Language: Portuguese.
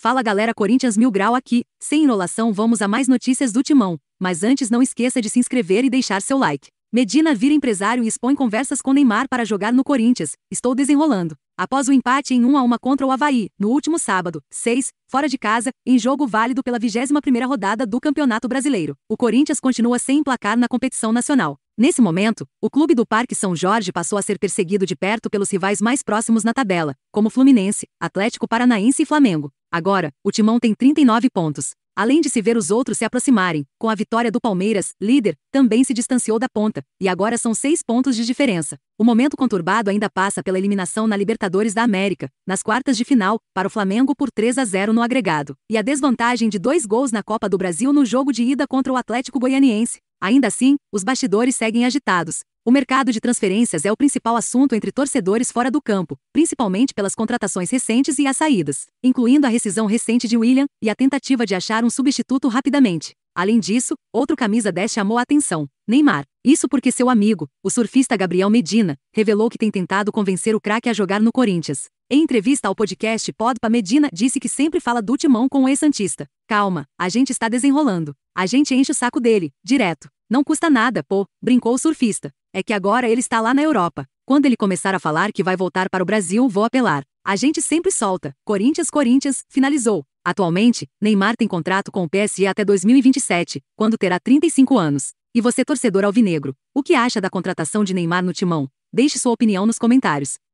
Fala galera Corinthians Mil Grau aqui, sem enrolação vamos a mais notícias do Timão, mas antes não esqueça de se inscrever e deixar seu like. Medina vira empresário e expõe conversas com Neymar para jogar no Corinthians, estou desenrolando. Após o empate em 1 a 1 contra o Havaí, no último sábado, 6, fora de casa, em jogo válido pela 21ª rodada do Campeonato Brasileiro, o Corinthians continua sem emplacar na competição nacional. Nesse momento, o clube do Parque São Jorge passou a ser perseguido de perto pelos rivais mais próximos na tabela, como Fluminense, Atlético Paranaense e Flamengo. Agora, o Timão tem 39 pontos, além de se ver os outros se aproximarem, com a vitória do Palmeiras, líder, também se distanciou da ponta, e agora são seis pontos de diferença. O momento conturbado ainda passa pela eliminação na Libertadores da América, nas quartas de final, para o Flamengo por 3 a 0 no agregado, e a desvantagem de dois gols na Copa do Brasil no jogo de ida contra o Atlético Goianiense. Ainda assim, os bastidores seguem agitados, o mercado de transferências é o principal assunto entre torcedores fora do campo, principalmente pelas contratações recentes e as saídas, incluindo a rescisão recente de William e a tentativa de achar um substituto rapidamente. Além disso, outro camisa 10 chamou a atenção, Neymar. Isso porque seu amigo, o surfista Gabriel Medina, revelou que tem tentado convencer o craque a jogar no Corinthians. Em entrevista ao podcast Podpa Medina disse que sempre fala do timão com o ex-santista. Calma, a gente está desenrolando. A gente enche o saco dele, direto. Não custa nada, pô, brincou o surfista. É que agora ele está lá na Europa. Quando ele começar a falar que vai voltar para o Brasil, vou apelar. A gente sempre solta. Corinthians, Corinthians, finalizou. Atualmente, Neymar tem contrato com o PSG até 2027, quando terá 35 anos. E você, torcedor alvinegro, o que acha da contratação de Neymar no timão? Deixe sua opinião nos comentários.